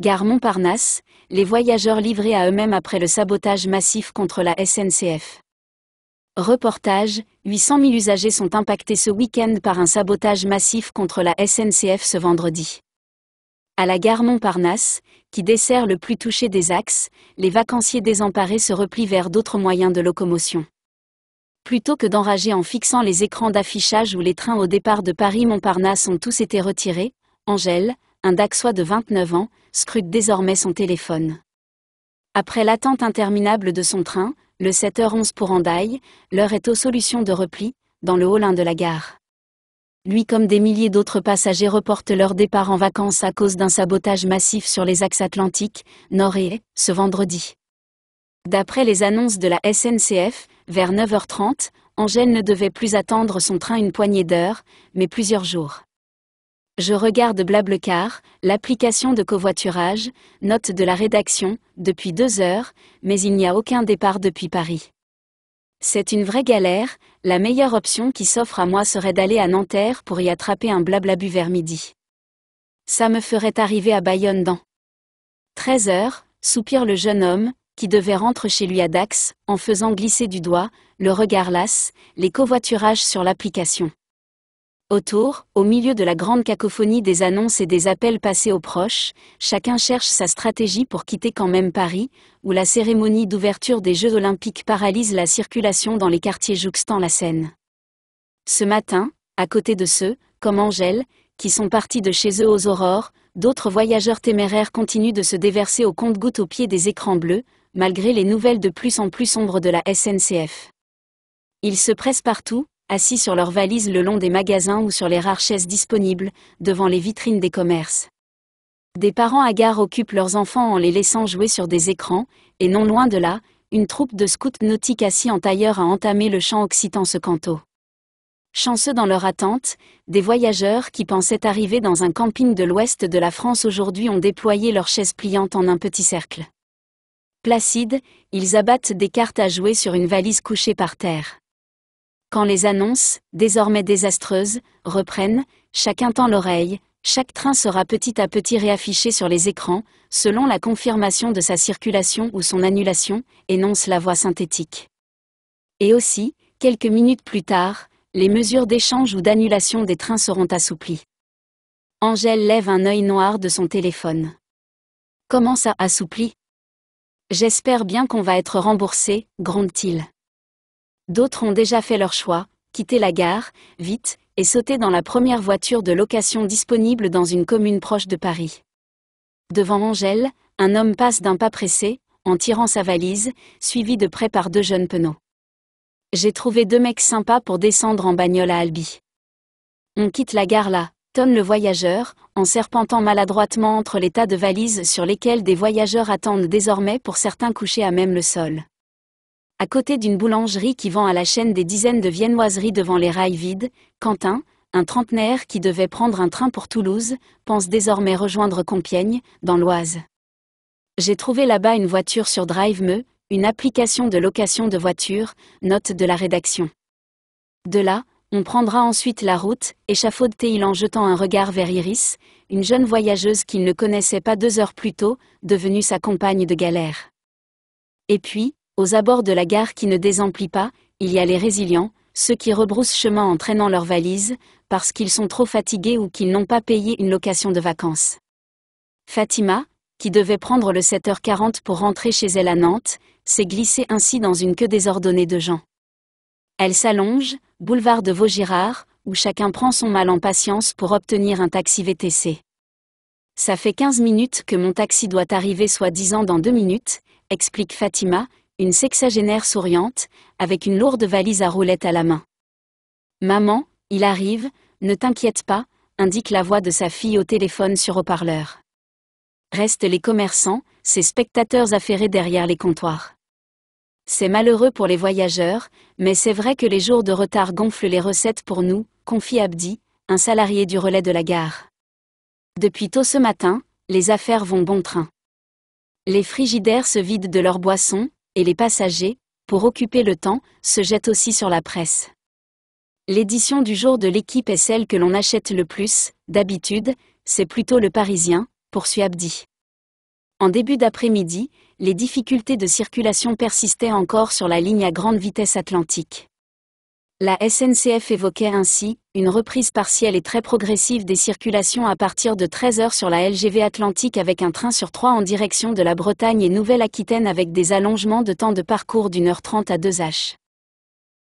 Gare Montparnasse, les voyageurs livrés à eux-mêmes après le sabotage massif contre la SNCF. Reportage, 800 000 usagers sont impactés ce week-end par un sabotage massif contre la SNCF ce vendredi. À la gare Montparnasse, qui dessert le plus touché des axes, les vacanciers désemparés se replient vers d'autres moyens de locomotion. Plutôt que d'enrager en fixant les écrans d'affichage où les trains au départ de Paris-Montparnasse ont tous été retirés, Angèle, un Daxois de 29 ans, scrute désormais son téléphone. Après l'attente interminable de son train, le 7h11 pour Andaille, l'heure est aux solutions de repli, dans le Haut-Lin de la gare. Lui comme des milliers d'autres passagers reportent leur départ en vacances à cause d'un sabotage massif sur les axes atlantiques, nord et est, ce vendredi. D'après les annonces de la SNCF, vers 9h30, Angèle ne devait plus attendre son train une poignée d'heures, mais plusieurs jours. Je regarde Blablecar, l'application de covoiturage, note de la rédaction, depuis deux heures, mais il n'y a aucun départ depuis Paris. C'est une vraie galère, la meilleure option qui s'offre à moi serait d'aller à Nanterre pour y attraper un blablabu vers midi. Ça me ferait arriver à Bayonne dans 13 heures, soupire le jeune homme, qui devait rentrer chez lui à Dax, en faisant glisser du doigt, le regard las, les covoiturages sur l'application. Autour, au milieu de la grande cacophonie des annonces et des appels passés aux proches, chacun cherche sa stratégie pour quitter quand même Paris, où la cérémonie d'ouverture des Jeux olympiques paralyse la circulation dans les quartiers jouxtant la Seine. Ce matin, à côté de ceux, comme Angèle, qui sont partis de chez eux aux aurores, d'autres voyageurs téméraires continuent de se déverser au compte goutte au pied des écrans bleus, malgré les nouvelles de plus en plus sombres de la SNCF. Ils se pressent partout, assis sur leurs valises le long des magasins ou sur les rares chaises disponibles, devant les vitrines des commerces. Des parents hagards occupent leurs enfants en les laissant jouer sur des écrans, et non loin de là, une troupe de scouts nautiques assis en tailleur a entamé le chant occitan ce canto. Chanceux dans leur attente, des voyageurs qui pensaient arriver dans un camping de l'ouest de la France aujourd'hui ont déployé leurs chaises pliantes en un petit cercle. Placides, ils abattent des cartes à jouer sur une valise couchée par terre. Quand les annonces, désormais désastreuses, reprennent, chacun tend l'oreille, chaque train sera petit à petit réaffiché sur les écrans, selon la confirmation de sa circulation ou son annulation, énonce la voix synthétique. Et aussi, quelques minutes plus tard, les mesures d'échange ou d'annulation des trains seront assouplies. Angèle lève un œil noir de son téléphone. Comment ça assoupli J'espère bien qu'on va être remboursé, gronde-t-il. D'autres ont déjà fait leur choix, quitter la gare, vite, et sauter dans la première voiture de location disponible dans une commune proche de Paris. Devant Angèle, un homme passe d'un pas pressé, en tirant sa valise, suivi de près par deux jeunes penauds. J'ai trouvé deux mecs sympas pour descendre en bagnole à Albi. On quitte la gare là, tonne le voyageur, en serpentant maladroitement entre les tas de valises sur lesquelles des voyageurs attendent désormais pour certains coucher à même le sol à côté d'une boulangerie qui vend à la chaîne des dizaines de viennoiseries devant les rails vides, Quentin, un trentenaire qui devait prendre un train pour Toulouse, pense désormais rejoindre Compiègne, dans l'Oise. J'ai trouvé là-bas une voiture sur DriveMe, une application de location de voiture », note de la rédaction. De là, on prendra ensuite la route, échafaudé-il en jetant un regard vers Iris, une jeune voyageuse qu'il ne connaissait pas deux heures plus tôt, devenue sa compagne de galère. Et puis, aux abords de la gare qui ne désemplit pas, il y a les résilients, ceux qui rebroussent chemin en traînant leurs valises, parce qu'ils sont trop fatigués ou qu'ils n'ont pas payé une location de vacances. Fatima, qui devait prendre le 7h40 pour rentrer chez elle à Nantes, s'est glissée ainsi dans une queue désordonnée de gens. Elle s'allonge, boulevard de Vaugirard, où chacun prend son mal en patience pour obtenir un taxi VTC. Ça fait 15 minutes que mon taxi doit arriver soi-disant dans deux minutes, explique Fatima, une sexagénaire souriante, avec une lourde valise à roulettes à la main. Maman, il arrive, ne t'inquiète pas, indique la voix de sa fille au téléphone sur haut-parleur. Restent les commerçants, ces spectateurs affairés derrière les comptoirs. C'est malheureux pour les voyageurs, mais c'est vrai que les jours de retard gonflent les recettes pour nous, confie Abdi, un salarié du relais de la gare. Depuis tôt ce matin, les affaires vont bon train. Les frigidaires se vident de leurs boissons, et les passagers, pour occuper le temps, se jettent aussi sur la presse. L'édition du jour de l'équipe est celle que l'on achète le plus, d'habitude, c'est plutôt le Parisien, poursuit Abdi. En début d'après-midi, les difficultés de circulation persistaient encore sur la ligne à grande vitesse atlantique. La SNCF évoquait ainsi une reprise partielle et très progressive des circulations à partir de 13h sur la LGV Atlantique avec un train sur trois en direction de la Bretagne et Nouvelle-Aquitaine avec des allongements de temps de parcours d'une heure 30 à 2h.